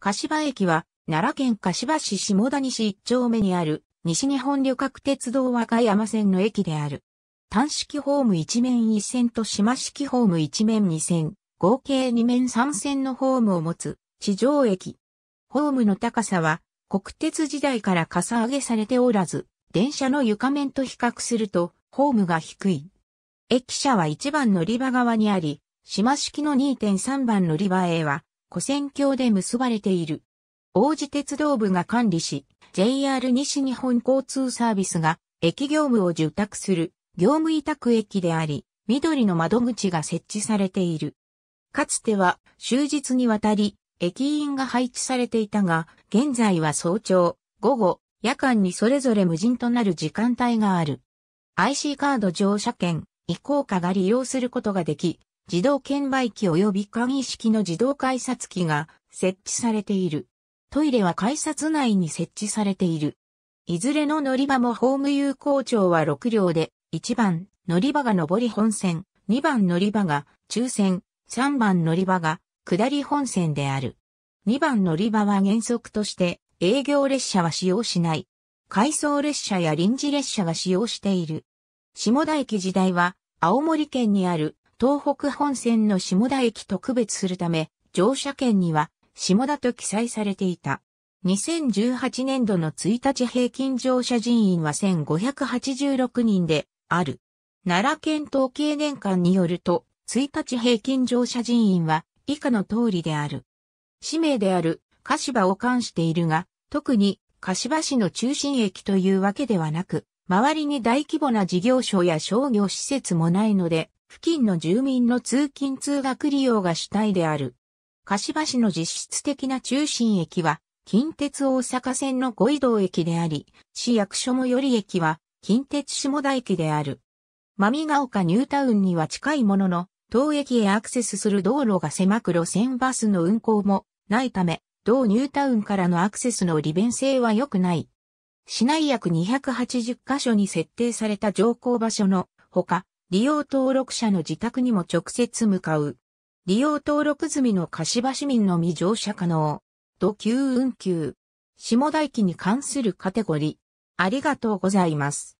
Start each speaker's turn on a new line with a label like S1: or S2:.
S1: 柏駅は、奈良県柏市下田西一丁目にある、西日本旅客鉄道和歌山線の駅である。単式ホーム1面1線と島式ホーム1面2線、合計2面3線のホームを持つ、地上駅。ホームの高さは、国鉄時代からかさ上げされておらず、電車の床面と比較すると、ホームが低い。駅舎は1番乗り場側にあり、島式の2.3番乗り場へは、古線橋で結ばれている。王子鉄道部が管理し、JR 西日本交通サービスが駅業務を受託する業務委託駅であり、緑の窓口が設置されている。かつては終日にわたり駅員が配置されていたが、現在は早朝、午後、夜間にそれぞれ無人となる時間帯がある。IC カード乗車券、移行下が利用することができ、自動券売機及び簡易式の自動改札機が設置されている。トイレは改札内に設置されている。いずれの乗り場もホーム有効庁は6両で、1番乗り場が上り本線、2番乗り場が中線、3番乗り場が下り本線である。2番乗り場は原則として営業列車は使用しない。回送列車や臨時列車が使用している。下田駅時代は青森県にある東北本線の下田駅と区別するため、乗車券には下田と記載されていた。2018年度の1日平均乗車人員は1586人である。奈良県統計年間によると、1日平均乗車人員は以下の通りである。氏名である柏を冠しているが、特に柏市の中心駅というわけではなく、周りに大規模な事業所や商業施設もないので、付近の住民の通勤通学利用が主体である。柏市の実質的な中心駅は、近鉄大阪線の五移動駅であり、市役所最寄り駅は、近鉄下田駅である。真見ヶ丘ニュータウンには近いものの、当駅へアクセスする道路が狭く路線バスの運行もないため、同ニュータウンからのアクセスの利便性は良くない。市内約280カ所に設定された乗降場所のほか、利用登録者の自宅にも直接向かう。利用登録済みの柏市民のみ乗車可能。土急運休。下大気に関するカテゴリー。ありがとうございます。